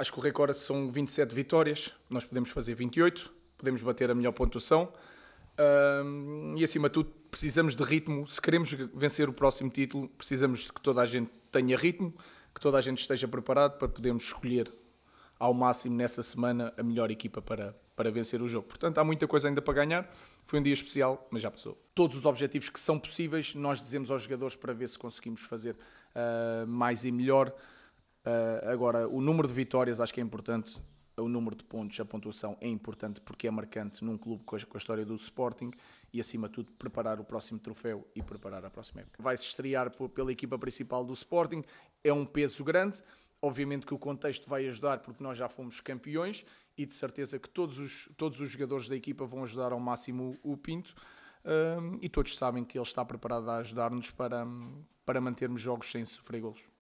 Acho que o recorde são 27 vitórias, nós podemos fazer 28, podemos bater a melhor pontuação. Um, e acima de tudo, precisamos de ritmo. Se queremos vencer o próximo título, precisamos de que toda a gente tenha ritmo, que toda a gente esteja preparado para podermos escolher ao máximo nessa semana a melhor equipa para, para vencer o jogo. Portanto, há muita coisa ainda para ganhar. Foi um dia especial, mas já passou. Todos os objetivos que são possíveis, nós dizemos aos jogadores para ver se conseguimos fazer uh, mais e melhor. Uh, agora, o número de vitórias acho que é importante, o número de pontos, a pontuação é importante porque é marcante num clube com a, com a história do Sporting e, acima de tudo, preparar o próximo troféu e preparar a próxima época. Vai-se estrear por, pela equipa principal do Sporting, é um peso grande. Obviamente que o contexto vai ajudar porque nós já fomos campeões e de certeza que todos os, todos os jogadores da equipa vão ajudar ao máximo o, o Pinto. Um, ah, e todos sabem que ele está preparado a ajudar-nos para, para mantermos jogos sem sofrer golos.